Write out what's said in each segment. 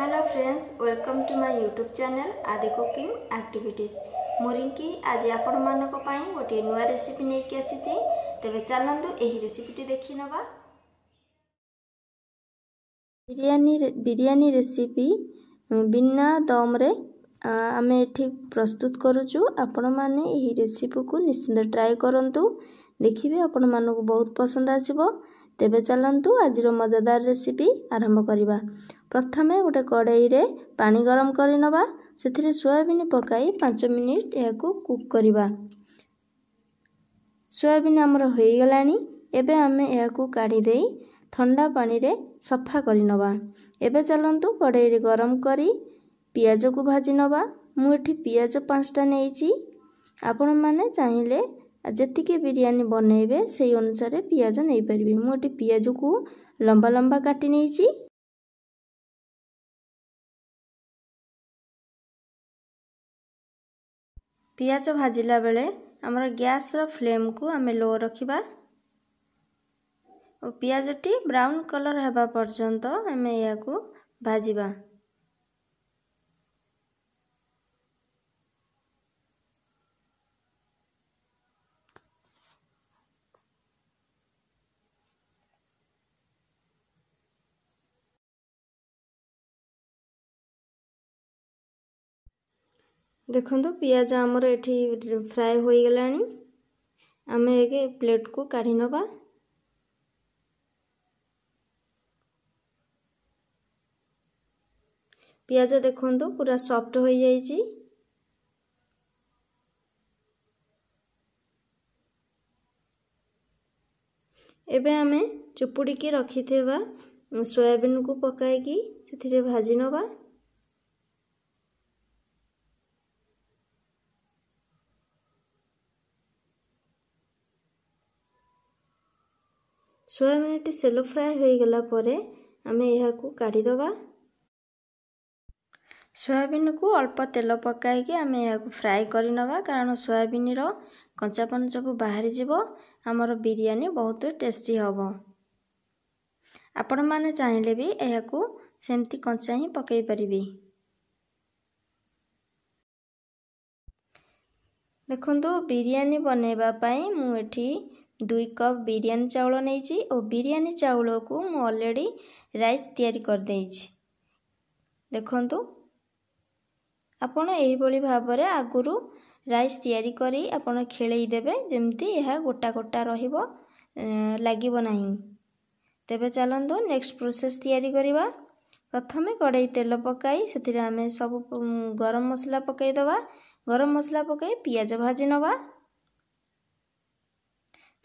hello friends welcome to my YouTube channel Aadi cooking activities मोरी आज आपण मैं गोटे नुआ रेसीपी नहीं आसी तेज चलतु यही रेसीपीटी देख नवा बिरयानी बिरयानी रेसीपी बिना दम्रे आम ये प्रस्तुत करुचु आपण मैनेसीपी को निश्चिंत ट्राए करूँ देखिए आपण मानक बहुत पसंद आसवे ତେବେ ଚାଲନ୍ତୁ ଆଜିର ମଜାଦାର ରେସିପି ଆରମ୍ଭ କରିବା ପ୍ରଥମେ ଗୋଟେ କଡ଼େଇରେ ପାଣି ଗରମ କରିନେବା ସେଥିରେ ସୋୟାବିନ ପକାଇ ପାଞ୍ଚ ମିନିଟ୍ ଏହାକୁ କୁକ୍ କରିବା ସୋୟାବିନ ଆମର ହୋଇଗଲାଣି ଏବେ ଆମେ ଏହାକୁ କାଢ଼ି ଦେଇ ଥଣ୍ଡା ପାଣିରେ ସଫା କରିନେବା ଏବେ ଚାଲନ୍ତୁ କଡ଼େଇରେ ଗରମ କରି ପିଆଜକୁ ଭାଜି ନେବା ମୁଁ ଏଠି ପିଆଜ ପାଞ୍ଚଟା ନେଇଛି ଆପଣମାନେ ଚାହିଁଲେ ଆଉ ଯେତିକି ବିରିୟାନୀ ବନେଇବେ ସେଇ ଅନୁସାରେ ପିଆଜ ନେଇପାରିବି ମୁଁ ଏଠି ପିଆଜକୁ ଲମ୍ବା ଲମ୍ବା କାଟି ନେଇଛି ପିଆଜ ଭାଜିଲା ବେଳେ ଆମର ଗ୍ୟାସ୍ର ଫ୍ଲେମ୍କୁ ଆମେ ଲୋ ରଖିବା ଓ ପିଆଜଟି ବ୍ରାଉନ୍ କଲର୍ ହେବା ପର୍ଯ୍ୟନ୍ତ ଆମେ ଏହାକୁ ଭାଜିବା ଦେଖନ୍ତୁ ପିଆଜ ଆମର ଏଠି ଫ୍ରାଏ ହୋଇଗଲାଣି ଆମେ ଏବେ ପ୍ଲେଟ୍କୁ କାଢ଼ି ନେବା ପିଆଜ ଦେଖନ୍ତୁ ପୁରା ସଫ୍ଟ ହୋଇଯାଇଛି ଏବେ ଆମେ ଚୁପୁଡ଼ିକି ରଖିଥିବା ସୋୟାବିନ୍କୁ ପକାଇକି ସେଥିରେ ଭାଜି ନେବା ଶହେ ମିନିଟ୍ ସେଲୋ ଫ୍ରାଏ ହୋଇଗଲା ପରେ ଆମେ ଏହାକୁ କାଢ଼ିଦେବା ସୋୟାବିନକୁ ଅଳ୍ପ ତେଲ ପକାଇକି ଆମେ ଏହାକୁ ଫ୍ରାଏ କରିନେବା କାରଣ ସୋୟାବିନର କଞ୍ଚାପନ ସବୁ ବାହାରିଯିବ ଆମର ବିରିୟାନୀ ବହୁତ ଟେଷ୍ଟି ହେବ ଆପଣମାନେ ଚାହିଁଲେ ବି ଏହାକୁ ସେମିତି କଞ୍ଚା ହିଁ ପକାଇ ପାରିବେ ଦେଖନ୍ତୁ ବିରିୟାନୀ ବନାଇବା ପାଇଁ ମୁଁ ଏଠି ଦୁଇ କପ୍ ବିରିୟାନୀ ଚାଉଳ ନେଇଛି ଓ ବିରିୟାନୀ ଚାଉଳକୁ ମୁଁ ଅଲରେଡ଼ି ରାଇସ୍ ତିଆରି କରିଦେଇଛି ଦେଖନ୍ତୁ ଆପଣ ଏହିଭଳି ଭାବରେ ଆଗରୁ ରାଇସ୍ ତିଆରି କରି ଆପଣ ଖେଳେଇ ଦେବେ ଯେମିତି ଏହା ଗୋଟା ଗୋଟା ରହିବ ଲାଗିବ ନାହିଁ ତେବେ ଚାଲନ୍ତୁ ନେକ୍ସଟ ପ୍ରୋସେସ୍ ତିଆରି କରିବା ପ୍ରଥମେ କଡ଼େଇ ତେଲ ପକାଇ ସେଥିରେ ଆମେ ସବୁ ଗରମ ମସଲା ପକାଇ ଦେବା ଗରମ ମସଲା ପକାଇ ପିଆଜ ଭାଜି ନେବା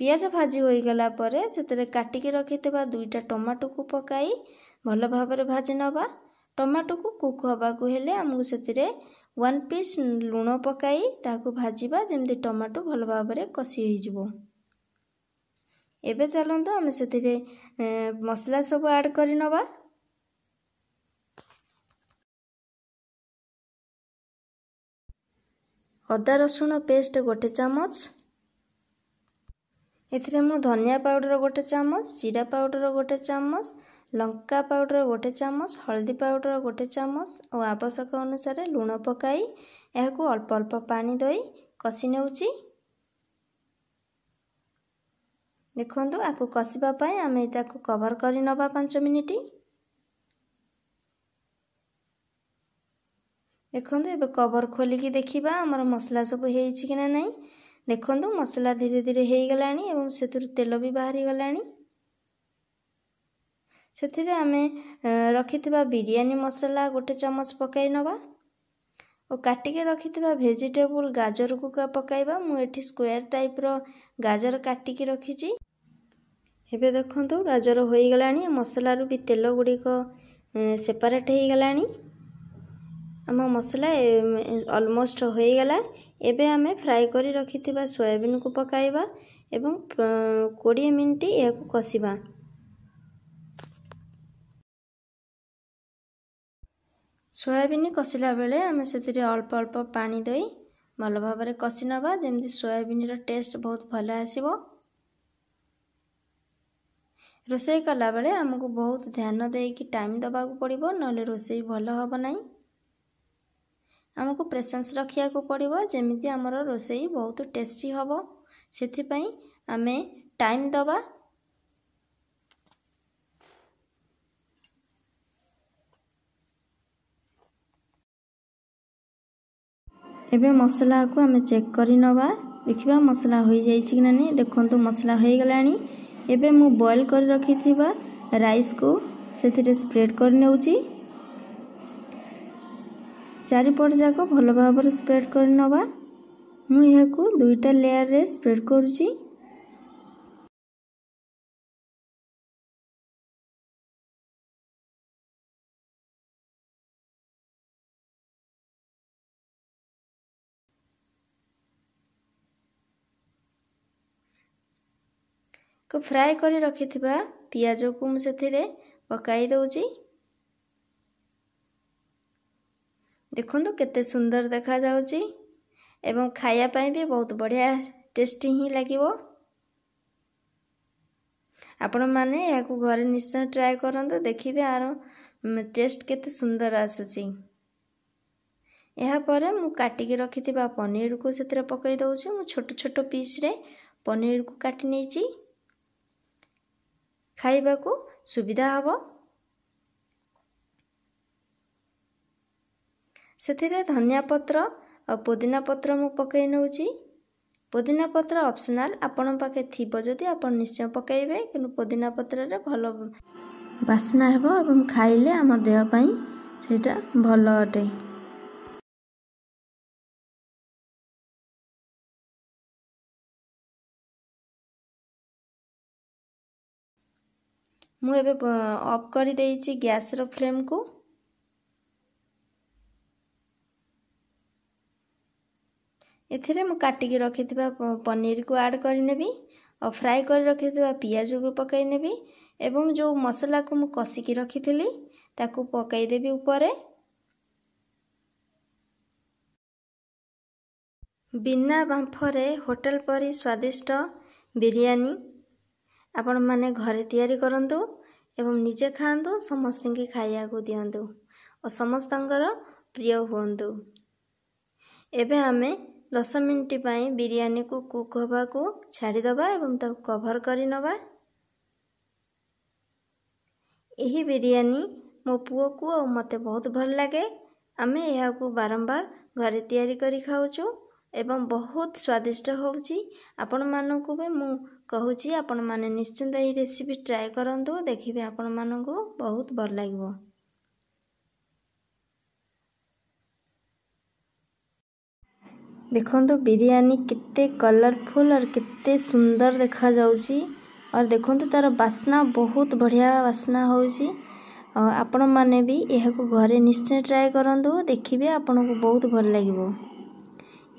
ପିଆଜ ଭାଜି ହୋଇଗଲା ପରେ ସେଥିରେ କାଟିକି ରଖିଥିବା ଦୁଇଟା ଟମାଟୋକୁ ପକାଇ ଭଲ ଭାବରେ ଭାଜି ନେବା ଟମାଟୋକୁ କୁକ୍ ହେବାକୁ ହେଲେ ଆମକୁ ସେଥିରେ ୱାନ୍ ପିସ୍ ଲୁଣ ପକାଇ ତାହାକୁ ଭାଜିବା ଯେମିତି ଟମାଟୋ ଭଲ ଭାବରେ କଷି ହୋଇଯିବ ଏବେ ଚାଲନ୍ତୁ ଆମେ ସେଥିରେ ମସଲା ସବୁ ଆଡ଼୍ କରିନେବା ଅଦା ରସୁଣ ପେଷ୍ଟ ଗୋଟେ ଚାମଚ ଏଥିରେ ମୁଁ ଧନିଆ ପାଉଡ଼ର ଗୋଟେ ଚାମଚ ଜିରା ପାଉଡ଼ର ଗୋଟେ ଚାମଚ ଲଙ୍କା ପାଉଡ଼ର ଗୋଟେ ଚାମଚ ହଳଦୀ ପାଉଡ଼ର ଗୋଟେ ଚାମଚ ଓ ଆବଶ୍ୟକ ଅନୁସାରେ ଲୁଣ ପକାଇ ଏହାକୁ ଅଳ୍ପ ଅଳ୍ପ ପାଣି ଦେଇ କଷି ନେଉଛି ଦେଖନ୍ତୁ ଆକୁ କଷିବା ପାଇଁ ଆମେ ତାକୁ କଭର୍ କରି ନେବା ପାଞ୍ଚ ମିନିଟ୍ ଦେଖନ୍ତୁ ଏବେ କଭର୍ ଖୋଲିକି ଦେଖିବା ଆମର ମସଲା ସବୁ ହେଇଛି କି ନା ନାହିଁ ଦେଖନ୍ତୁ ମସଲା ଧୀରେ ଧୀରେ ହେଇଗଲାଣି ଏବଂ ସେଥିରୁ ତେଲ ବି ବାହାରିଗଲାଣି ସେଥିରେ ଆମେ ରଖିଥିବା ବିରିୟାନୀ ମସଲା ଗୋଟେ ଚାମଚ ପକାଇ ନେବା ଓ କାଟିକି ରଖିଥିବା ଭେଜିଟେବୁଲ ଗାଜରକୁ ପକାଇବା ମୁଁ ଏଠି ସ୍କୋୟାର ଟାଇପ୍ର ଗାଜର କାଟିକି ରଖିଛି ଏବେ ଦେଖନ୍ତୁ ଗାଜର ହୋଇଗଲାଣି ମସଲାରୁ ବି ତେଲ ଗୁଡ଼ିକ ସେପାରେଟ୍ ହେଇଗଲାଣି ଆମ ମସଲା ଅଲମୋଷ୍ଟ ହୋଇଗଲା ଏବେ ଆମେ ଫ୍ରାଏ କରି ରଖିଥିବା ସୋୟାବିନକୁ ପକାଇବା ଏବଂ କୋଡ଼ିଏ ମିନିଟ୍ ଏହାକୁ କଷିବା ସୋୟାବିନ କଷିଲା ବେଳେ ଆମେ ସେଥିରେ ଅଳ୍ପ ଅଳ୍ପ ପାଣି ଦେଇ ଭଲ ଭାବରେ କଷି ନେବା ଯେମିତି ସୋୟାବିନର ଟେଷ୍ଟ ବହୁତ ଭଲ ଆସିବ ରୋଷେଇ କଲାବେଳେ ଆମକୁ ବହୁତ ଧ୍ୟାନ ଦେଇକି ଟାଇମ୍ ଦେବାକୁ ପଡ଼ିବ ନହେଲେ ରୋଷେଇ ଭଲ ହେବ ନାହିଁ ଆମକୁ ପ୍ରେସେନ୍ସ ରଖିବାକୁ ପଡ଼ିବ ଯେମିତି ଆମର ରୋଷେଇ ବହୁତ ଟେଷ୍ଟି ହେବ ସେଥିପାଇଁ ଆମେ ଟାଇମ୍ ଦେବା ଏବେ ମସଲାକୁ ଆମେ ଚେକ୍ କରି ଦେଖିବା ମସଲା ହୋଇଯାଇଛି କି ନାହିଁ ଦେଖନ୍ତୁ ମସଲା ହୋଇଗଲାଣି ଏବେ ମୁଁ ବଏଲ୍ କରି ରଖିଥିବା ରାଇସ୍କୁ ସେଥିରେ ସ୍ପ୍ରେଡ଼୍ କରିନେଉଛି ଚାରିପଟ ଯାକ ଭଲ ଭାବରେ ସ୍ପ୍ରେଡ଼ କରିନେବା ମୁଁ ଏହାକୁ ଦୁଇଟା ଲେୟାରରେ ସ୍ପ୍ରେଡ଼ କରୁଛି ଫ୍ରାଏ କରି ରଖିଥିବା ପିଆଜକୁ ମୁଁ ସେଥିରେ ପକାଇ ଦେଉଛି ଦେଖନ୍ତୁ କେତେ ସୁନ୍ଦର ଦେଖାଯାଉଛି ଏବଂ ଖାଇବା ପାଇଁ ବି ବହୁତ ବଢ଼ିଆ ଟେଷ୍ଟି ହିଁ ଲାଗିବ ଆପଣମାନେ ଏହାକୁ ଘରେ ନିଶ୍ଚୟ ଟ୍ରାଏ କରନ୍ତୁ ଦେଖିବେ ଆର ଟେଷ୍ଟ କେତେ ସୁନ୍ଦର ଆସୁଛି ଏହାପରେ ମୁଁ କାଟିକି ରଖିଥିବା ପନିରକୁ ସେଥିରେ ପକାଇ ଦେଉଛି ମୁଁ ଛୋଟ ଛୋଟ ପିସ୍ରେ ପନିରକୁ କାଟି ନେଇଛି ଖାଇବାକୁ ସୁବିଧା ହେବ ସେଥିରେ ଧନିଆ ପତ୍ର ଆଉ ପୋଦିନା ପତ୍ର ମୁଁ ପକାଇ ନେଉଛି ପୋଦିନା ପତ୍ର ଅପସନାଲ୍ ଆପଣଙ୍କ ପାଖେ ଥିବ ଯଦି ଆପଣ ନିଶ୍ଚୟ ପକାଇବେ କିନ୍ତୁ ପୋଦିନା ପତ୍ରରେ ଭଲ ବାସ୍ନା ହେବ ଏବଂ ଖାଇଲେ ଆମ ଦେହ ପାଇଁ ସେଇଟା ଭଲ ଅଟେ ମୁଁ ଏବେ ଅଫ୍ କରିଦେଇଛି ଗ୍ୟାସ୍ର ଫ୍ଲେମ୍କୁ ଏଥିରେ ମୁଁ କାଟିକି ରଖିଥିବା ପନିରକୁ ଆଡ଼ କରିନେବି ଆଉ ଫ୍ରାଏ କରି ରଖିଥିବା ପିଆଜକୁ ପକାଇ ନେବି ଏବଂ ଯେଉଁ ମସଲାକୁ ମୁଁ କଷିକି ରଖିଥିଲି ତାକୁ ପକାଇଦେବି ଉପରେ ବିନା ବାମ୍ଫରେ ହୋଟେଲ ପରି ସ୍ୱାଦିଷ୍ଟ ବିରିୟାନୀ ଆପଣମାନେ ଘରେ ତିଆରି କରନ୍ତୁ ଏବଂ ନିଜେ ଖାଆନ୍ତୁ ସମସ୍ତଙ୍କୁ ଖାଇବାକୁ ଦିଅନ୍ତୁ ଓ ସମସ୍ତଙ୍କର ପ୍ରିୟ ହୁଅନ୍ତୁ ଏବେ ଆମେ ଦଶ ମିନିଟ୍ ପାଇଁ ବିରିୟାନୀକୁ କୁକ୍ ହେବାକୁ ଛାଡ଼ିଦେବା ଏବଂ ତାକୁ କଭର୍ କରିନେବା ଏହି ବିରିୟାନୀ ମୋ ପୁଅକୁ ଆଉ ମୋତେ ବହୁତ ଭଲ ଲାଗେ ଆମେ ଏହାକୁ ବାରମ୍ବାର ଘରେ ତିଆରି କରି ଖାଉଛୁ ଏବଂ ବହୁତ ସ୍ୱାଦିଷ୍ଟ ହେଉଛି ଆପଣମାନଙ୍କୁ ବି ମୁଁ କହୁଛି ଆପଣମାନେ ନିଶ୍ଚିନ୍ତ ଏହି ରେସିପି ଟ୍ରାଏ କରନ୍ତୁ ଦେଖିବେ ଆପଣମାନଙ୍କୁ ବହୁତ ଭଲ ଲାଗିବ ଦେଖନ୍ତୁ ବିରିୟାନୀ କେତେ କଲରଫୁଲ୍ ଆର୍ କେତେ ସୁନ୍ଦର ଦେଖାଯାଉଛି ଆର୍ ଦେଖନ୍ତୁ ତା'ର ବାସ୍ନା ବହୁତ ବଢ଼ିଆ ବାସ୍ନା ହେଉଛି ଆପଣମାନେ ବି ଏହାକୁ ଘରେ ନିଶ୍ଚୟ ଟ୍ରାଏ କରନ୍ତୁ ଦେଖିବେ ଆପଣଙ୍କୁ ବହୁତ ଭଲ ଲାଗିବ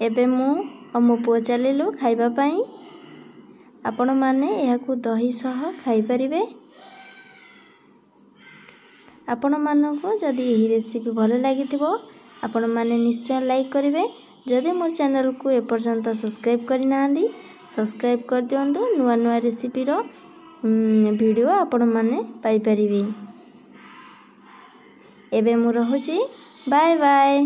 ଏବେ ମୁଁ ଆଉ ମୋ ପୁଅ ଚାଲିଲୁ ଖାଇବା ପାଇଁ ଆପଣମାନେ ଏହାକୁ ଦହି ସହ ଖାଇପାରିବେ ଆପଣମାନଙ୍କୁ ଯଦି ଏହି ରେସିପି ଭଲ ଲାଗିଥିବ ଆପଣମାନେ ନିଶ୍ଚୟ ଲାଇକ୍ କରିବେ ଯଦି ମୋର ଚ୍ୟାନେଲ୍କୁ ଏପର୍ଯ୍ୟନ୍ତ ସବସ୍କ୍ରାଇବ୍ କରିନାହାନ୍ତି ସବସ୍କ୍ରାଇବ୍ କରିଦିଅନ୍ତୁ ନୂଆ ନୂଆ ରେସିପିର ଭିଡ଼ିଓ ଆପଣମାନେ ପାଇପାରିବେ ଏବେ ମୁଁ ରହୁଛି ବାଏ ବାଏ